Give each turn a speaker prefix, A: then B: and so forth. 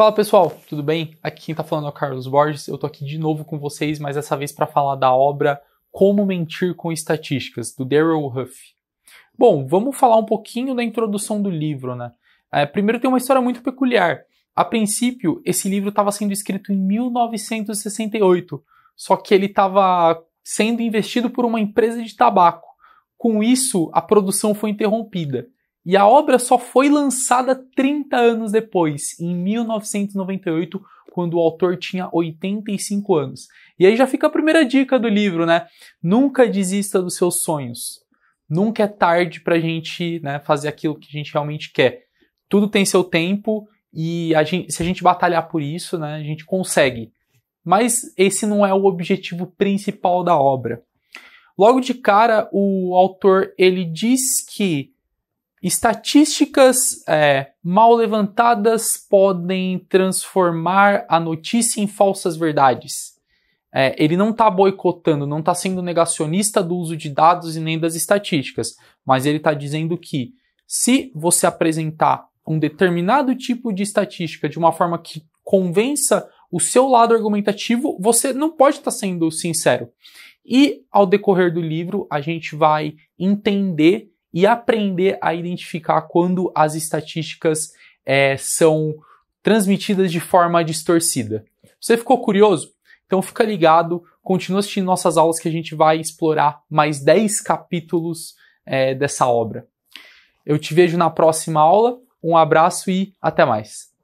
A: Fala pessoal, tudo bem? Aqui quem está falando é o Carlos Borges. Eu tô aqui de novo com vocês, mas dessa vez para falar da obra Como Mentir com Estatísticas, do Daryl Huff. Bom, vamos falar um pouquinho da introdução do livro, né? É, primeiro tem uma história muito peculiar. A princípio, esse livro estava sendo escrito em 1968, só que ele estava sendo investido por uma empresa de tabaco. Com isso, a produção foi interrompida. E a obra só foi lançada 30 anos depois, em 1998, quando o autor tinha 85 anos. E aí já fica a primeira dica do livro, né? Nunca desista dos seus sonhos. Nunca é tarde para a gente né, fazer aquilo que a gente realmente quer. Tudo tem seu tempo e a gente, se a gente batalhar por isso, né, a gente consegue. Mas esse não é o objetivo principal da obra. Logo de cara, o autor ele diz que Estatísticas é, mal levantadas podem transformar a notícia em falsas verdades. É, ele não está boicotando, não está sendo negacionista do uso de dados e nem das estatísticas, mas ele está dizendo que se você apresentar um determinado tipo de estatística de uma forma que convença o seu lado argumentativo, você não pode estar tá sendo sincero. E ao decorrer do livro, a gente vai entender e aprender a identificar quando as estatísticas é, são transmitidas de forma distorcida. Você ficou curioso? Então fica ligado, continua assistindo nossas aulas que a gente vai explorar mais 10 capítulos é, dessa obra. Eu te vejo na próxima aula, um abraço e até mais!